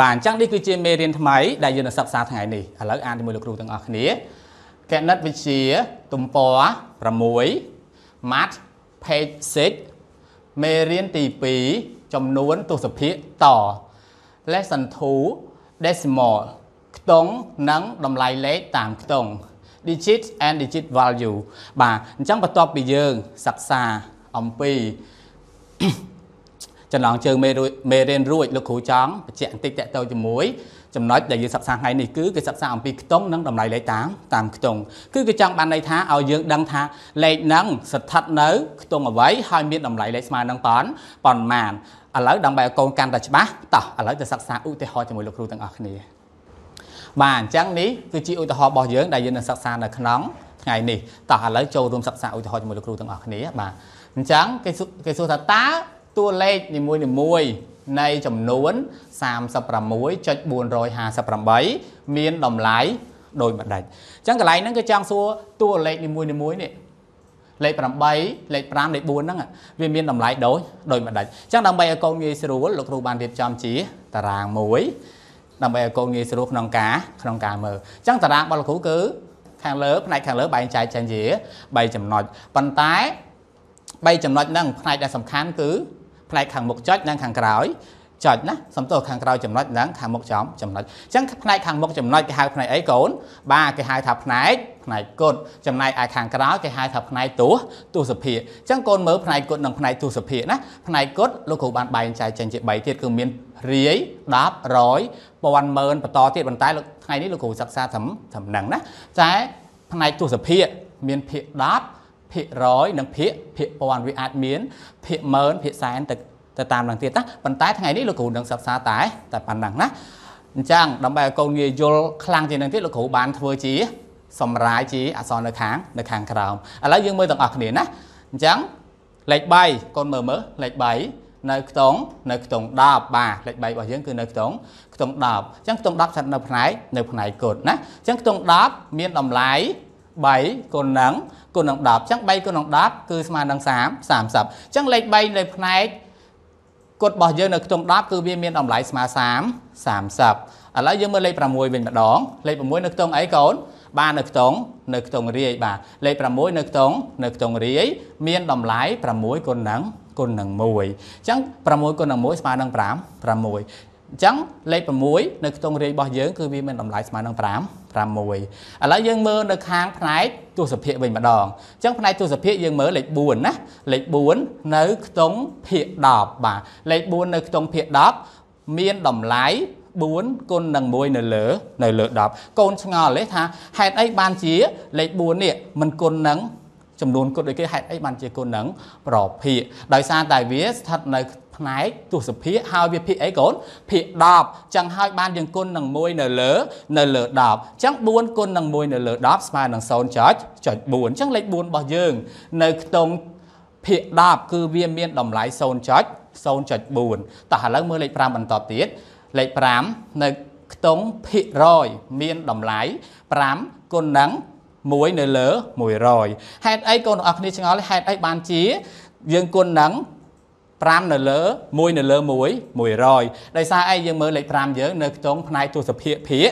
បាទអញ្ចឹងនេះគឺជាមេរៀនថ្មីដែលយើងនឹងសិក្សាថ្ងៃនេះឥឡូវអានជាមួយលោកគ្រូទាំងអស់គ្នាគណិតវិទ្យាទំព័រ6 math page 6មេរៀនទី2ចំនួនទស្សភាគត lesson 2 decimal ខ្ទង់និងតម្លៃលេខតាមខ្ទង់ digit and digit value បាទអញ្ចឹងបន្ទាប់ពីយើងសិក្សាអំពីចន្លងជើងមេមេរៀនរួចលោកគ្រូចង់បញ្ជាក់បន្តិចតទៅជាមួយចំណុចដែលយើងសិក្សាថ្ងៃនេះគឺគេសិក្សាអំពីខ្ទង់និងតម្លៃលេខតាមតាមខ្ទង់គឺគេចង់បានន័យថាឲ្យយើងដឹងថាលេខហ្នឹងស្ថិតនៅខ្ទង់អ្វីហើយមានតម្លៃលេខស្មើនឹងប៉ុនប៉ុន្មានឥឡូវដើម្បីឲ្យកូនកាន់តែច្បាស់តោះឥឡូវទៅសិក្សាឧទាហរណ៍ជាមួយលោកគ្រូទាំងអស់គ្នាបាទអញ្ចឹងនេះគឺជាឧទាហរណ៍របស់យើងដែលយើងនឹងសិក្សានៅក្នុងថ្ងៃនេះតោះឥឡូវចូលរួមសិក្សាឧទាហរណ៍ជាមួយលោកគ្រូទាំងអស់គ្នាបាទអញ្ចឹងគេគេសួរថាតើតួលេខនីមួយៗនៃចំនួន36.458មានតម្លៃដោយមួយដាច់អញ្ចឹងកន្លែងហ្នឹងគឺចង់សួរតួលេខនីមួយៗនេះលេខ8លេខ5លេខ4ហ្នឹងវាមានតម្លៃដូចដោយមួយដាច់អញ្ចឹងដើម្បីឲ្យកូនងាយស្រួលលោកគ្រូបានរៀបចំជាតារាងមួយដើម្បីឲ្យកូនងាយស្រួលក្នុងការក្នុងការមើលអញ្ចឹងតារាងរបស់លោកគ្រូគឺ ខាងលើផ្នែកខាងលើបែងចែកចេញជា3ចំណុចប៉ុន្តែ3ចំណុចហ្នឹងផ្នែកដែលសំខាន់គឺផ្នែកខាងមុខចុចនិងខាងក្រោយចុចណាសំទោសខាងក្រោយចំណុចនិងខាងមុខចំចំណុចអញ្ចឹងផ្នែកខាងមុខចំណុចគេហៅផ្នែកអីកូនបាទគេហៅថាផ្នែកផ្នែកគុណចំណែកឯខាងក្រោយគេហៅថាផ្នែកទស្សទស្សភាអញ្ចឹងកូនមើលផ្នែកគុណនិងផ្នែកទស្សភាណាផ្នែកគុណលោកគ្រូបានបែងចែកចេញជា3ទៀតគឺមានរាយ10 100 1000ម៉ឺនបន្តទៀតប៉ុន្តែថ្ងៃនេះលោកគ្រូសិក្សាត្រឹមត្រឹមហ្នឹងណាតែផ្នែកទស្សភាមានភាគ10ភាគ100និងភាគភាគ1000វាអាចមានភាគម៉ឺនភាគសែនទៅទៅតាមឡើងទៀតណាប៉ុន្តែថ្ងៃនេះលោកគ្រូនឹងសិក្សាតែតែប៉ុណ្ណឹងណាអញ្ចឹងដើម្បីឲ្យកូនងាយយល់ខ្លាំងជាងនឹងទៀតលោកគ្រូបានធ្វើជាសម្រាយជាអក្សរនៅខាងនៅខាងក្រោមឥឡូវយើងមើលទាំងអស់គ្នាណាអញ្ចឹងលេខ3កូនមើលមើលលេខ3នៅខ្ទង់នៅខ្ទង់10បាទលេខ3របស់យើងគឺនៅខ្ទង់ខ្ទង់10អញ្ចឹងខ្ទង់10ស្ថិតនៅផ្នែកនៅផ្នែកគុណណាអញ្ចឹងខ្ទង់10មានតម្លៃ3គុណនឹងគុណនឹង10អញ្ចឹង3គុណនឹង10គឺស្មើនឹង30 30អញ្ចឹងលេខ3នៅផ្នែកគុតរបស់យើងនៅខ្ទង់10គឺវាមានតម្លៃស្មើ30 30ឥឡូវយើងមើលលេខ6វិញម្ដងលេខ6នៅខ្ទង់អីកូនបាទនៅខ្ទង់នៅខ្ទង់រាយបាទលេខ6នៅខ្ទង់នៅខ្ទង់រាយមានតម្លៃ6គុណនឹងគុណនឹង1អញ្ចឹង6គុណនឹង1ស្មើនឹង5 6អញ្ចឹងលេខ6នៅក្នុងរាយរបស់យើងគឺវាមានតម្លៃស្មើនឹង5 51ឥឡូវយើងមើលនៅខាងផ្នែកទស្សភាគវិញម្ដងអញ្ចឹងផ្នែកទស្សភាគយើងមើលលេខ4ណាលេខ4នៅក្នុងភាគ10បាទលេខ4នៅក្នុងភាគ10មានតម្លៃ4គុណនឹង1នៅលើ នៅលើ10កូនឆ្ងល់ទេថាហេតុអីបានជាលេខ4នេះมันគុណនឹងចំនួនគុណដូចគេហេតុអីបានជាគុណនឹងប្រភេទដោយសារតែវាស្ថិតនៅផ្នែកទស្សភាគហើយវាភាគអីកូន ភាគ10អញ្ចឹងហើយបានយើងគុណនឹង1នៅលើ នៅលើ10អញ្ចឹង4គុណនឹង1នៅលើ10ស្មើនឹង0.4អញ្ចឹងលេខ4របស់យើង នៅក្នុងភាគ10គឺវាមានតម្លៃ0.0.4តោះឥឡូវមើលលេខ5បន្តទៀតលេខ5នៅក្នុងភាគរយមានតម្លៃ5គុណនឹង1នៅលើ100ហេតុអីកូនបងប្អូនគ្នាឆ្ងល់ហេតុអីបានជាយើងគុណនឹង5នៅលើ1នៅលើ1 100ដោយសារអីយើងមើលលេខ5យើងនៅក្នុងផ្នែកទស្សភាគភាគ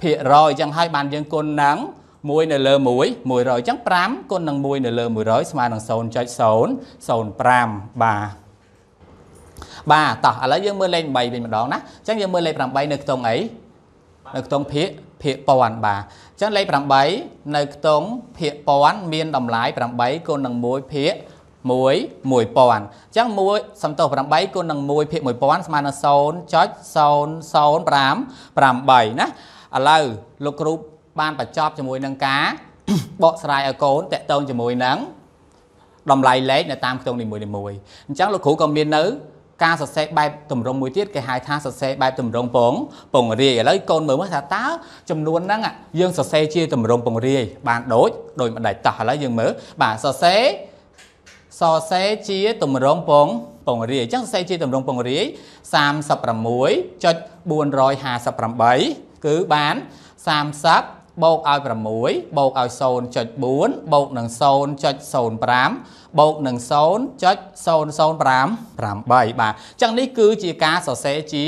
ភាគរយអញ្ចឹងហើយបានយើងគុណនឹង1នៅលើ1 100អញ្ចឹង5គុណនឹង1នៅលើ100ស្មើនឹង0.005បាទបាទតោះឥឡូវយើងមើលលេខ8វិញម្ដងណាអញ្ចឹងយើងមើលលេខ8នៅក្នុងអីនៅក្នុង ភាគភាគពាន់បាទអញ្ចឹងលេខ8នៅក្នុងភាគពាន់មានតម្លៃ8គុណនឹង1ភាគ1 1000អញ្ចឹង1សំទោស8គុណនឹង1ភាគ1000ស្មើនឹង0.0058ណាឥឡូវលោកគ្រូបានបញ្ចប់ជាមួយនឹងការបកស្រាយឲ្យកូនតកតងជាមួយនឹងតម្លៃលេខនៅតាមខ្ទង់នីមួយៗអញ្ចឹងលោកគ្រូក៏មាននៅការសរសេរបែបតម្រងមួយទៀតគេហៅថាសរសេរបែបតម្រងពងពងរាយឥឡូវកូនមើលមើលថាតើចំនួនហ្នឹងយើងសរសេរជាតម្រងពងរាយបានដូចដូចម្ដេចតោះឥឡូវយើងមើលបាទសរសេរសរសេរជាតម្រងពង ពងរាយអញ្ចឹងសរសេរជាតម្រងពងរាយ36.458គឺបាន30បូកឲ្យ6បូកឲ្យ0.4បូកនឹង0.05បូកនឹង0.005 8បាទអញ្ចឹងនេះគឺជាការសរសេរជា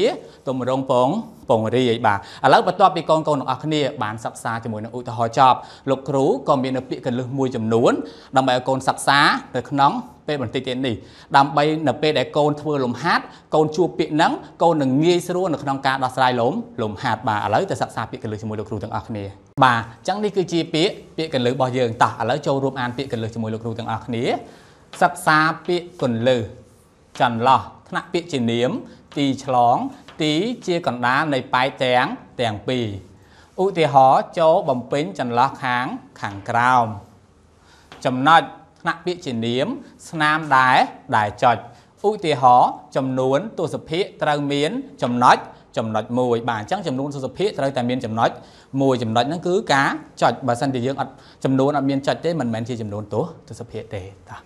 ទម្រង់ពង ពង រាយបាទឥឡូវបន្ទាប់ពីកូនកូនទាំងអស់គ្នាបានសិក្សាជាមួយនឹងឧទាហរណ៍ចប់លោកគ្រូក៏មាននៅពាក្យកលឹះមួយចំនួនដើម្បីឲ្យកូនសិក្សាទៅក្នុងពេលបន្តិចទៀតនេះដើម្បីនៅពេលដែលកូនធ្វើលំហាត់កូនជួបពាក្យហ្នឹងកូននឹងងាយស្រួលនៅក្នុងការដោះស្រាយលំលំហាត់បាទឥឡូវទៅសិក្សាពាក្យកលឹះជាមួយលោកគ្រូទាំងអស់គ្នាបាទអញ្ចឹងនេះគឺជាពាក្យពាក្យកន្លឹះរបស់យើងតោះឥឡូវចូលរួមអានពាក្យកន្លឹះជាមួយលោកគ្រូទាំងអស់គ្នាសិក្សាពាក្យកន្លឹះចន្លោះថ្នាក់ពាក្យជានាមទីឆ្លងទីជាកណ្ដាលនៃប៉ែកទាំងទាំងពីរឧទាហរណ៍ចូលបំពេញចន្លោះខាងខាងក្រោមចំណុចថ្នាក់ពាក្យជានាម ស្នាមដែរដែរចុចឧទាហរណ៍ចំនួនទស្សភាគត្រូវមានចំណុចចំណុច1បាទអញ្ចឹងចំនួនសុសភាគត្រូវតែមានចំណុច1ចំណុចហ្នឹងគឺការចុចបើសិនជាយើងអត់ចំនួនអត់មានចុចទេមិនមែនជាចំនួនទោសសុសភាគទេតា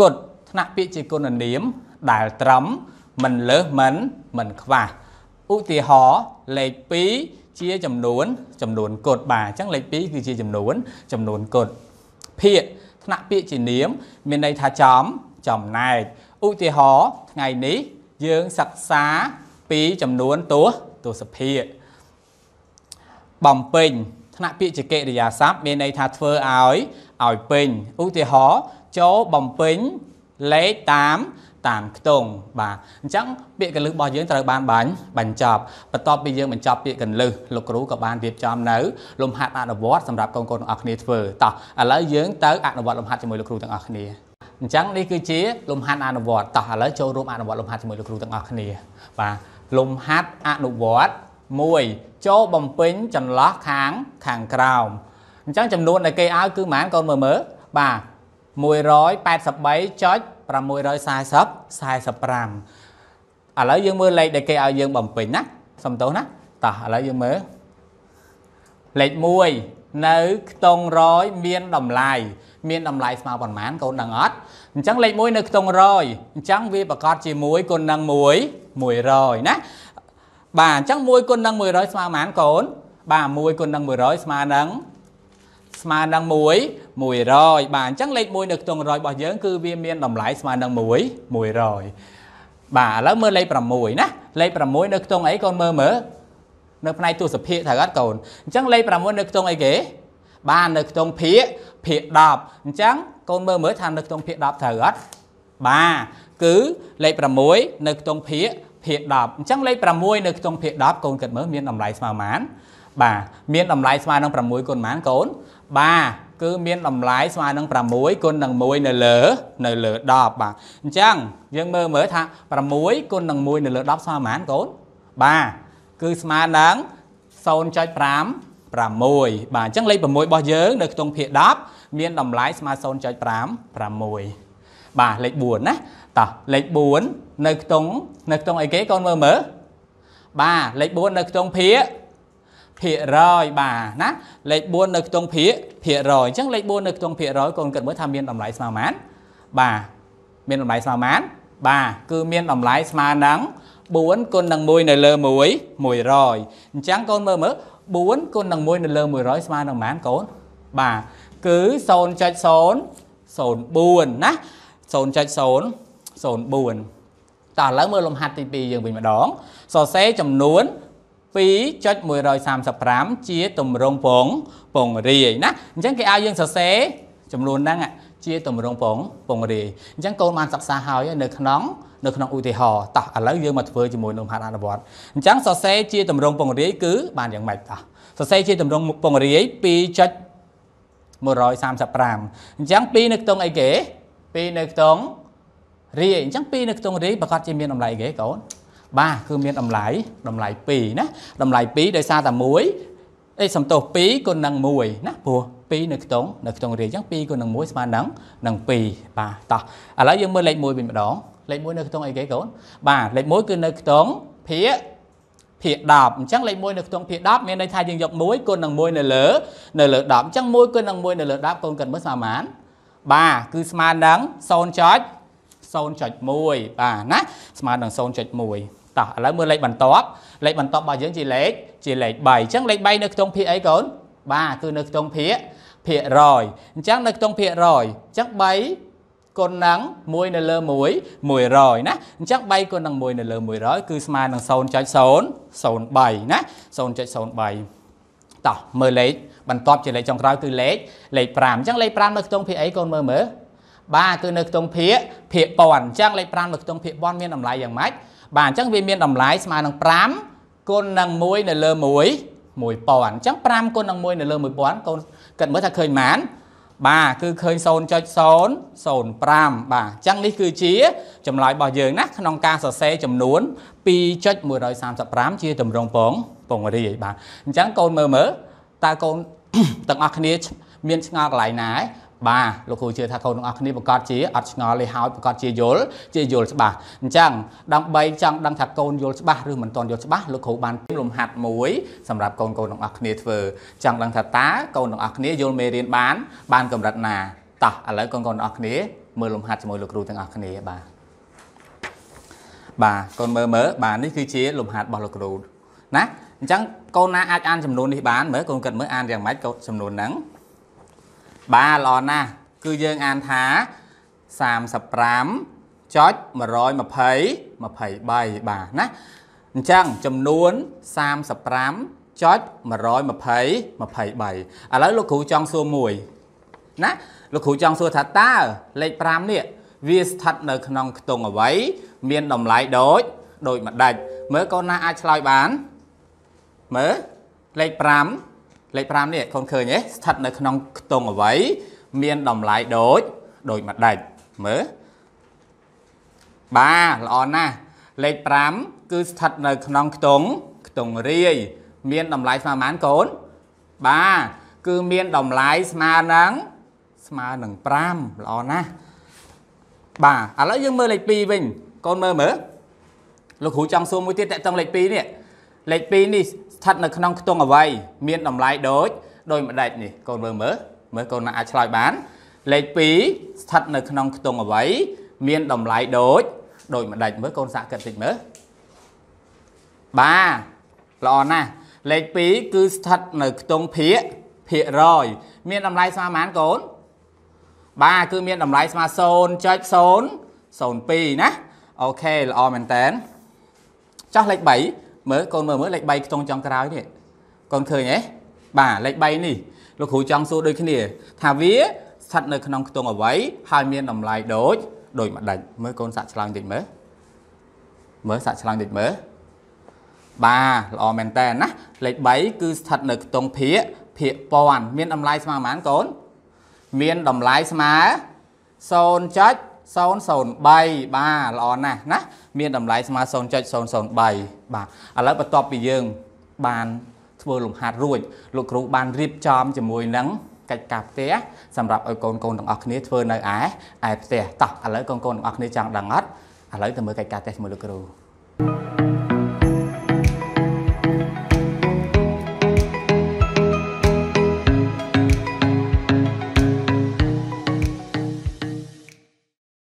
គុណថ្នាក់ពាក្យជាគុណនាម ដែលត្រឹមមិនលើសមិនមិនខ្វះឧទាហរណ៍លេខ2ជាចំនួន ចំនួនកុដបាទអញ្ចឹងលេខ2គឺជាចំនួនចំនួនកុដភាកថ្នាក់ពាក្យជានាម មានន័យថាចំចំណែកឧទាហរណ៍ថ្ងៃនេះយើងសិក្សាពីចំនួនទោសទោសភាគបំពេញថ្នាក់ពាក្យជាកិរិយាសព្ទមានន័យថាធ្វើឲ្យឲ្យពេញឧទាហរណ៍ចូលបំពេញលេខតាមតាមខ្ទង់បាទអញ្ចឹងពាក្យកលឹះរបស់យើងត្រូវបានបាញ់បញ្ចប់បន្ទាប់ពីយើងបញ្ចប់ពាក្យកលឹះលោកគ្រូក៏បានរៀបចំ នៅលំហាត់អនុវត្ត សម្រាប់កូនកូនទាំងអស់គ្នាធ្វើតោះឥឡូវយើងទៅអនុវត្តលំហាត់ជាមួយលោកគ្រូទាំងអស់គ្នាអញ្ចឹងនេះគឺជាលំហាត់អនុវត្តតោះឥឡូវចូលរួមអនុវត្តលំហាត់ជាមួយលោកគ្រូទាំងអស់គ្នាបាទលំហាត់អនុវត្ត1ចូលបំពេញចន្លោះខាងខាងក្រោមអញ្ចឹងចំនួនដែលគេឲ្យគឺប៉ុន្មានកូនមើលមើលបាទ183.64045ឥឡូវយើងមើលលេខដែលគេឲ្យយើងបំពេញណាសំទោសណាតោះឥឡូវយើងមើលលេខ1នៅខ្ទង់រយមានតម្លៃមានតម្លៃស្មើប៉ុន្មានកូនដឹងអត់អញ្ចឹងលេខ1នៅខ្ទង់រយអញ្ចឹងវាប្រកាសជា1គុណនឹង1 100ណាបាទអញ្ចឹង1គុណនឹង100ស្មើប៉ុន្មានកូន បាទ1គុណនឹង100ស្មើនឹងស្មើនឹង1 100បាទអញ្ចឹងលេខ1នៅខ្ទង់រយរបស់យើង គឺវាមានតម្លៃស្មើនឹង1 100បាទឥឡូវមើលលេខ6ណាលេខ6នៅខ្ទង់អីកូនមើលមើលនៅផ្នែកទស្សភាគត្រូវអត់កូនអញ្ចឹងលេខ6នៅខ្ទង់អីគេបាននៅខ្ទង់ភាគភាគ10អញ្ចឹងកូនមើលមើលថានៅខ្ទង់ភាគ10ត្រូវអត់បាទគឺលេខ6នៅខ្ទង់ភាគភាគ10អញ្ចឹងលេខ6នៅខ្ទង់ភាគ10កូនគិតមើលមានតម្លៃស្មើប៉ុន្មាន បាទមានតម្លៃស្មើនឹង6គុណប៉ុន្មានកូន បាទគឺមានតម្លៃស្មើនឹង6គុណនឹង1នៅលើនៅលើ10បាទអញ្ចឹងយើងមើលមើលថា6គុណនឹង1នៅលើ10ស្មើប៉ុន្មានកូនបាទគឺស្មើនឹង0.56បាទអញ្ចឹងលេខ6របស់យើងនៅក្នុងភាគ10មានតម្លៃស្មើ0.56បាទលេខ4ណាតោះលេខ4នៅក្នុងនៅក្នុងអីគេកូនមើលមើលបាទលេខ4នៅក្នុងភាគភាគរយបាទណាលេខ4នៅក្នុងភាគភាគរយអញ្ចឹងលេខ4នៅក្នុងភាគរយកូនគិតមើលថាមានតម្លៃស្មើប៉ុន្មាន បាទមានតម្លៃស្មើប៉ុន្មាន បាទគឺមានតម្លៃស្មើនឹង0.56 4គុណនឹង1នៅលើ1 100អញ្ចឹងកូនមើលមើល4គុណនឹង1នៅលើ100ស្មើនឹងប៉ុន្មានកូនបាទគឺ0.004ណា0.004តោះឥឡូវមើលលំហាត់ទី2យើងវិញម្ដងសរសេរចំនួន2.135ជាទម្រង់ពងពងរាយណាអញ្ចឹងគេឲ្យយើងសរសេរចំនួនហ្នឹងជាតម្រងពងពងរាយអញ្ចឹងកូនបានសិក្សាហើយនៅក្នុងនៅក្នុងឧទាហរណ៍តោះឥឡូវយើងមកធ្វើជាមួយនឹងហាត់អនុវត្តអញ្ចឹងសរសេរជាតម្រងពងរាយគឺបានយ៉ាងម៉េចតោះសរសេរជាតម្រងមុខពងរាយ2.135អញ្ចឹង2នៅក្នុងអីគេ2នៅក្នុងរាយអញ្ចឹង2នៅក្នុងរាយប្រកាសជាមានតម្លៃអីគេកូន បាទគឺមានតម្លៃតម្លៃ2ណាតម្លៃ2ដោយសារតែ1អេសំទោស2គុណនឹង1ណាព្រោះ2នៅក្នុងនៅក្នុងរៀងអញ្ចឹង2គុណនឹង1ស្មើនឹងនឹង2បាទតោះឥឡូវយើងមើលលេខ1វិញម្ដងលេខ1នៅក្នុងអីគេកូនបាទលេខ1គឺនៅក្នុងភាគភាគ10អញ្ចឹងលេខ1នៅក្នុងភាគ10មានន័យថាយើងយក1គុណនឹង1នៅលើនៅលើ10អញ្ចឹង1គុណនឹង1នៅលើ10កូនគិតមើលស្មើប៉ុន្មានបាទគឺស្មើនឹង0.1 0.1បាទណាស្មើនឹង0.1តោះឥឡូវមើលលេខបន្ទាប់លេខបន្ទាប់របស់យើងជាលេខជាលេខ3អញ្ចឹងលេខ3នៅក្នុងភាគអីកូនបាទគឺនៅក្នុងភាគភាគរយអញ្ចឹងនៅក្នុងភាគរយអញ្ចឹង3គុណនឹង1នៅលើ1 100ណាអញ្ចឹង3គុណនឹង1នៅលើ100គឺស្មើនឹង0.003ណា0.03តោះមើលលេខបន្ទាប់ជាលេខចុងក្រោយគឺលេខលេខ5អញ្ចឹងលេខ5នៅក្នុងភាគអីកូនមើលមើលបាទគឺនៅក្នុងភាគភាគពាន់អញ្ចឹងលេខ5នៅក្នុងភាគពាន់មានតម្លៃយ៉ាងម៉េចបាទអញ្ចឹងវាមានតម្លៃស្មើនឹង5គុណនឹង1នៅលើ1 1000អញ្ចឹង5គុណនឹង1នៅលើ1000កូនគិតមើលថាឃើញប៉ុន្មានបាទគឺឃើញ0.005បាទអញ្ចឹងនេះគឺជាចម្លើយរបស់យើងណាក្នុងការសរសេរចំនួន2.135ជាតម្រងពងពងរាយបាទអញ្ចឹងកូនមើលមើលតើកូនទាំងអស់គ្នាមានឆ្ងល់កន្លែងណាហើយបាទលោកគ្រូជឿថាកូនទាំងអស់គ្នាប្រកាសជាអត់ឆ្ងល់ទេហើយប្រកាសជាយល់ជាយល់ច្បាស់អញ្ចឹងដើម្បី ចង់ដឹងថាកូនយល់ច្បាស់ឬមិនទាន់យល់ច្បាស់លោកគ្រូបានលំហាត់មួយសម្រាប់កូនកូនទាំងអស់គ្នាធ្វើចង់ដឹងថាតើកូនទាំងអស់គ្នាយល់មេរៀនបានបានកម្រិតណាតោះឥឡូវកូនកូនទាំងអស់គ្នាមើលលំហាត់ជាមួយលោកគ្រូទាំងអស់គ្នាបាទបាទកូនមើលមើលបាទនេះគឺជាលំហាត់របស់លោកគ្រូ ណាអញ្ចឹងកូនណាអាចអានចំនួននេះបានមើលកូនគិតមើលអានយ៉ាងម៉េចកូនចំនួនហ្នឹងបាទល្អណាស់គឺយើងអានថា35.120 23បាទណាអញ្ចឹងចំនួន35.120 23ឥឡូវលោកគ្រូចង់សួរមួយណាលោកគ្រូចង់សួរថាតើលេខ5នេះវាស្ថិតនៅក្នុងខ្ទង់អ្វី មានតម្លៃដូចដូចម្ដេចមើលកូនណាអាចឆ្លើយបាន មើលលេខ5លេខ5នេះកូនឃើញទេស្ថិតនៅក្នុងខ្ទង់អ្វីមានតម្លៃដូចដូចមួយដាច់មើលបាទល្អណាស់លេខ5គឺស្ថិតនៅ ក្នុងខ្ទង់ខ្ទង់រាយមានតម្លៃស្មើម៉ានកូន បាទគឺមានតម្លៃស្មើនឹងស្មើនឹង5ល្អណាស់បាទឥឡូវយើងមើលលេខ2វិញកូនមើលមើលលោកគ្រូចង់សួរមួយទៀតតកតងលេខ2នេះលេខ2នេះស្ថិតនៅក្នុងខ្ទង់អវ័យមានតម្លៃដូចដោយម្ដេចនេះកូនមើលមើលមើលកូនអាចឆ្លើយបាន លេខ2ស្ថិតនៅក្នុងខ្ទង់អវ័យមានតម្លៃដូចដូចម្ដេចមើលកូនសាកគិតតិចមើលបាទល្អណាស់លេខ2គឺស្ថិតនៅខ្ទង់ភាគភាគរយ មានតម្លៃស្មើប៉ុន្មានកូន បាទគឺមានតម្លៃស្មើ0.002ណាអូខេល្អមែនតើចោះលេខ3មើលកូនមើលមើលលេខ3ខ្ទង់ចុងក្រោយនេះកូនឃើញទេបាទលេខ3នេះលោកគ្រូចង់សួរដូចគ្នា ថាវាស្ថិតនៅក្នុងខ្ទង់អ្វីហើយមានតម្លៃដូចដូចម្ដេចមើលកូនសាក់ឆ្លើយតិចមើលមើលសាក់ឆ្លើយតិចមើលបាទល្អមែនតើណាលេខ3គឺស្ថិតនៅខ្ទង់ភាកភាកពាន់មានតម្លៃស្មើប៉ុន្មានកូនមានតម្លៃស្មើ0.003បាទល្អណាស់ណាមានតម្លៃស្មើ0.003បាទឥឡូវបន្ទាប់ពីយើងបានធ្វើលំហាត់រួចលោកគ្រូបានរៀបចំជាមួយនឹងកិច្ចការផ្ទះសម្រាប់ឲ្យកូនកូនទាំងអស់គ្នាធ្វើនៅឯឯផ្ទះតោះឥឡូវកូនកូនទាំងអស់គ្នាចង់ដឹងអត់ឥឡូវទៅមើលកិច្ចការផ្ទះជាមួយលោកគ្រូ thank you